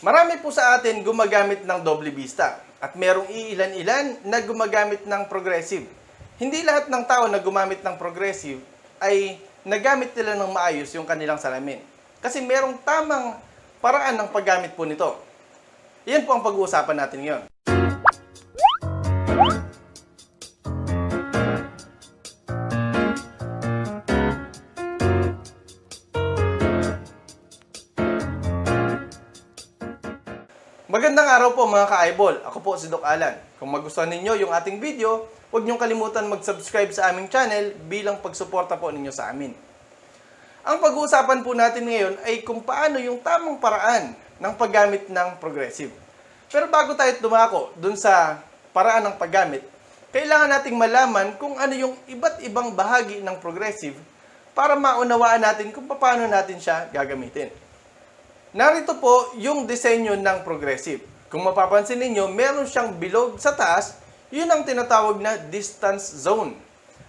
Marami po sa atin gumagamit ng doble vista at merong iilan-ilan na gumagamit ng progressive. Hindi lahat ng tao na gumamit ng progressive ay nagamit nila ng maayos yung kanilang salamin. Kasi merong tamang paraan ng paggamit po nito. Iyan po ang pag-uusapan natin ngayon. Magandang araw po mga ka-eyeball. Ako po si Doc Alan. Kung magustuhan ninyo yung ating video, huwag niyong kalimutan mag-subscribe sa aming channel bilang pagsuporta po ninyo sa amin. Ang pag-uusapan po natin ngayon ay kung paano yung tamang paraan ng paggamit ng progressive. Pero bago tayo dumako dun sa paraan ng paggamit, kailangan nating malaman kung ano yung iba't ibang bahagi ng progressive para maunawaan natin kung paano natin siya gagamitin. Narito po yung disenyo ng progressive. Kung mapapansin ninyo, meron siyang bilog sa taas, yun ang tinatawag na distance zone.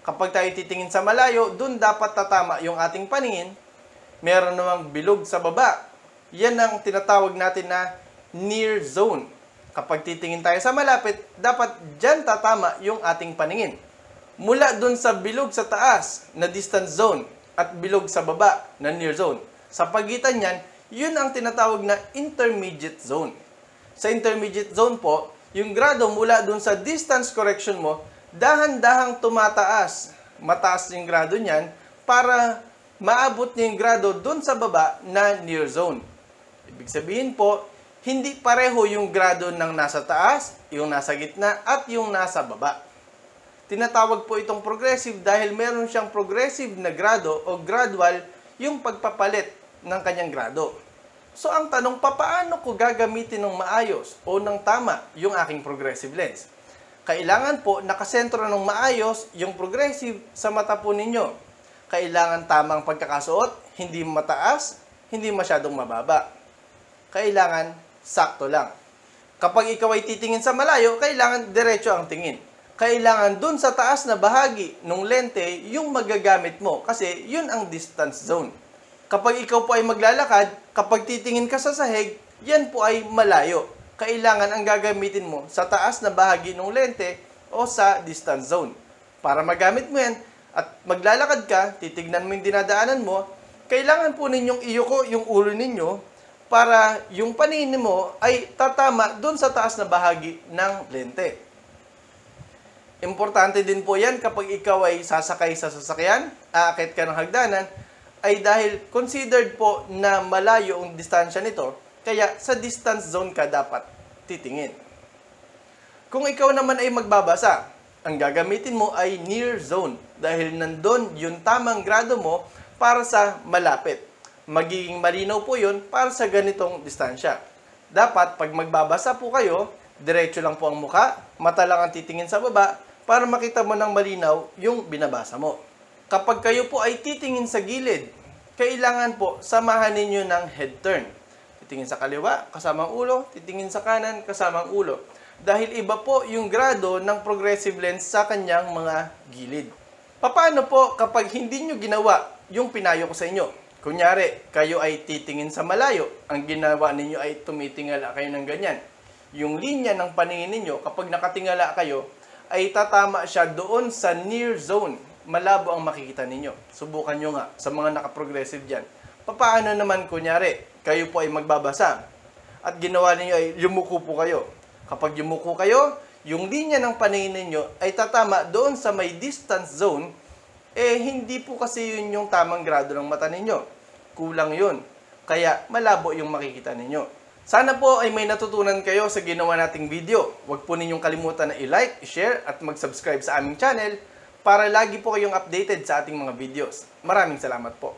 Kapag tayo titingin sa malayo, dun dapat tatama yung ating paningin. Meron namang bilog sa baba. Yan ang tinatawag natin na near zone. Kapag titingin tayo sa malapit, dapat dyan tatama yung ating paningin. Mula dun sa bilog sa taas na distance zone at bilog sa baba na near zone. Sa pagitan niyan, yun ang tinatawag na intermediate zone. Sa intermediate zone po, yung grado mula dun sa distance correction mo, dahan-dahang tumataas. Mataas yung grado niyan para maabot niya yung grado dun sa baba na near zone. Ibig sabihin po, hindi pareho yung grado ng nasa taas, yung nasa gitna, at yung nasa baba. Tinatawag po itong progressive dahil meron siyang progressive na grado o gradual yung pagpapalit ng kanyang grado. So ang tanong, papaano ko gagamitin ng maayos o ng tama yung aking progressive lens? Kailangan po nakasentro ng maayos yung progressive sa mata po ninyo. Kailangan tamang pagkakasuot, hindi mataas, hindi masyadong mababa. Kailangan sakto lang. Kapag ikaw ay titingin sa malayo, kailangan diretso ang tingin. Kailangan dun sa taas na bahagi ng lente yung magagamit mo kasi yun ang distance zone. Kapag ikaw po ay maglalakad, kapag titingin ka sa sahig, yan po ay malayo. Kailangan ang gagamitin mo sa taas na bahagi ng lente o sa distance zone. Para magamit mo yan at maglalakad ka, titignan mo yung dinadaanan mo, kailangan po ninyong iyuko yung ulo ninyo para yung paningin mo ay tatama doon sa taas na bahagi ng lente. Importante din po yan kapag ikaw ay sasakay sa sasakyan, aakit ka ng hagdanan, ay dahil considered po na malayo ang distansya nito, kaya sa distance zone ka dapat titingin. Kung ikaw naman ay magbabasa, ang gagamitin mo ay near zone dahil nandun yung tamang grado mo para sa malapit. Magiging malinaw po yun para sa ganitong distansya. Dapat pag magbabasa po kayo, diretso lang po ang muka, mata lang ang titingin sa baba para makita mo ng malinaw yung binabasa mo. Kapag kayo po ay titingin sa gilid, kailangan po samahan ninyo ng head turn. Titingin sa kaliwa, kasamang ulo. Titingin sa kanan, kasamang ulo. Dahil iba po yung grado ng progressive lens sa kanyang mga gilid. Paano po kapag hindi nyo ginawa yung pinayo ko sa inyo? Kunyari, kayo ay titingin sa malayo. Ang ginawa ninyo ay tumitingala kayo ng ganyan. Yung linya ng paningin ninyo, kapag nakatingala kayo, ay tatama siya doon sa near zone malabo ang makikita ninyo. Subukan nyo nga sa mga nakaprogressive dyan. Papaano naman kunyari, kayo po ay magbabasa at ginawa niyo ay yumuko po kayo. Kapag yumuko kayo, yung linya ng paningin ninyo ay tatama doon sa may distance zone, eh hindi po kasi yun yung tamang grado ng mata ninyo. Kulang yun. Kaya malabo yung makikita ninyo. Sana po ay may natutunan kayo sa ginawa nating video. Huwag po ninyong kalimutan na i-like, i share at mag-subscribe sa aming channel para lagi po kayong updated sa ating mga videos. Maraming salamat po!